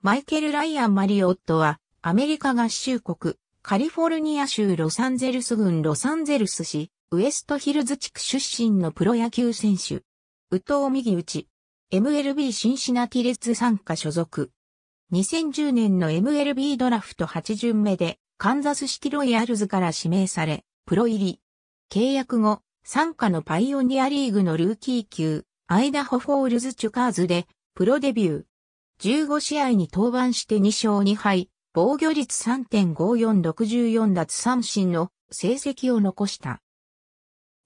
マイケル・ライアン・マリオットは、アメリカ合衆国、カリフォルニア州ロサンゼルス郡ロサンゼルス市、ウエストヒルズ地区出身のプロ野球選手。宇藤右打ち。MLB シンシナティレッツ参加所属。2010年の MLB ドラフト8巡目で、カンザスシティロイヤルズから指名され、プロ入り。契約後、参加のパイオニアリーグのルーキー級、アイダホフォールズチュカーズで、プロデビュー。15試合に登板して2勝2敗、防御率3.5464奪三振の成績を残した。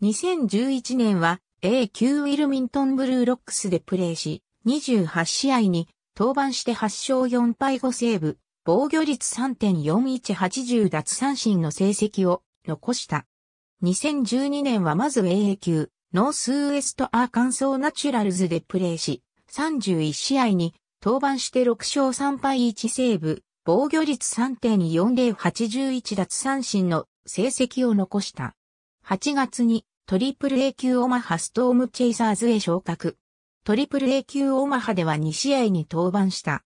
2011年は A 級ウィルミントンブルーロックスでプレーし、28試合に登板して8勝4敗5セーブ、防御率3.4180奪三振の成績を残した。2012年はまず AA 級、ノースウエストアーカンソーナチュラルズでプレーし、31試合に登板して6勝3敗1セーブ、防御率3.4081奪三振の成績を残した。8月にトリプル A 級オマハストームチェイサーズへ昇格。トリプル A 級オマハでは2試合に登板した。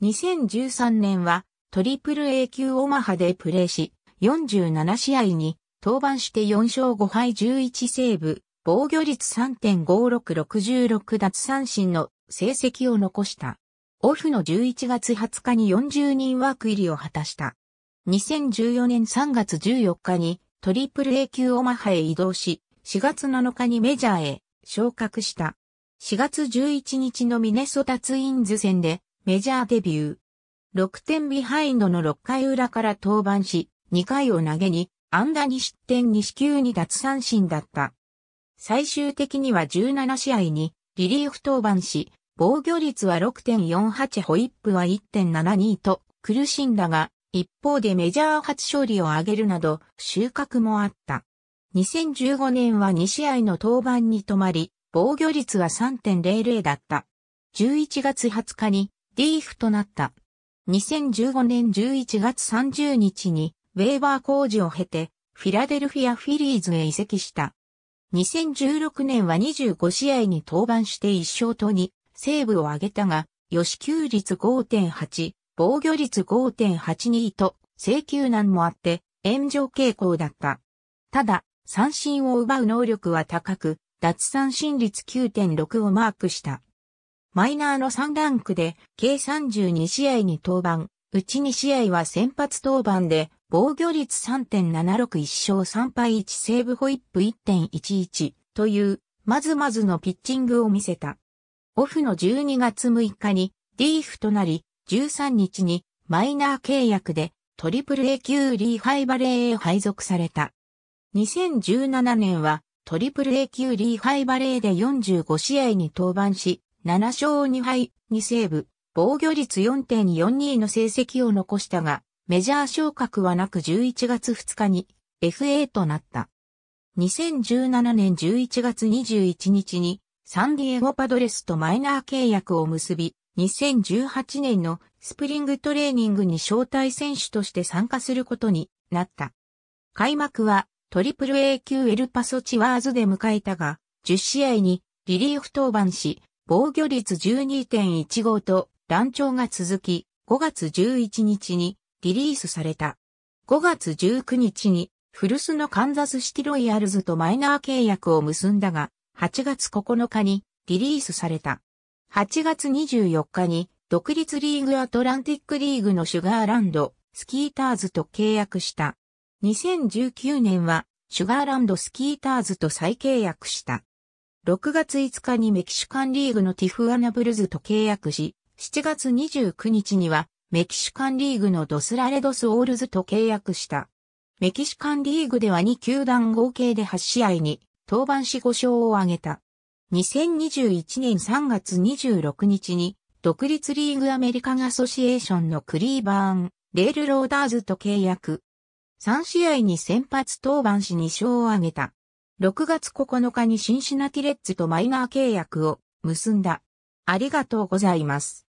2013年はトリプル A 級オマハでプレーし、47試合に登板して4勝5敗11セーブ、防御率3.5666奪三振の成績を残した。オフの11月20日に40人ワーク入りを果たした。2014年3月14日にトリプル A 級オマハへ移動し、4月7日にメジャーへ昇格した。4月11日のミネソタツインズ戦でメジャーデビュー。6点ビハインドの6回裏から登板し、2回を投げに、ンダ2失点2四球に奪三振だった。最終的には17試合にリリーフ登板し、防御率は6.48ホイップは1.72と苦しんだが、一方でメジャー初勝利を挙げるなど収穫もあった。2015年は2試合の登板に止まり、防御率は3.00だった。11月20日にリーフとなった。2015年11月30日にウェーバー工事を経てフィラデルフィア・フィリーズへ移籍した。2016年は25試合に登板して1勝と2セーブを挙げたが、吉給率5.8、防御率5.82と、制球難もあって、炎上傾向だった。ただ、三振を奪う能力は高く、脱三振率9.6をマークした。マイナーの3ランクで、計32試合に登板、うち2試合は先発登板で、防御率3.761勝3敗1セーブホイップ1.11という、まずまずのピッチングを見せた。オフの12月6日にリーフとなり、13日にマイナー契約でトリプル A 級リーファイバレーへ配属された。2017年はトリプル A 級リーファイバレーで45試合に登板し、7勝2敗2セーブ、防御率4.42の成績を残したが、メジャー昇格はなく11月2日に FA となった。2017年11月21日にサンディエゴパドレスとマイナー契約を結び、2018年のスプリングトレーニングに招待選手として参加することになった。開幕はトリプル A 級エルパソチワーズで迎えたが、10試合にリリーフ登板し、防御率12.15と乱調が続き、5月11日にリリースされた。5月19日に古巣のカンザスシティロイヤルズとマイナー契約を結んだが、8月9日にリリースされた。8月24日に独立リーグアトランティックリーグのシュガーランドスキーターズと契約した。2019年はシュガーランドスキーターズと再契約した。6月5日にメキシカンリーグのティフアナブルズと契約し、7月29日にはメキシカンリーグのドスラレドスオールズと契約した。メキシカンリーグでは2球団合計で8試合に登板し5勝を挙げた。2021年3月26日に、独立リーグアメリカンアソシエーションのクリーバーン、レールローダーズと契約。3試合に先発登板し2勝を挙げた。6月9日にシンシナティレッツとマイナー契約を結んだ。ありがとうございます。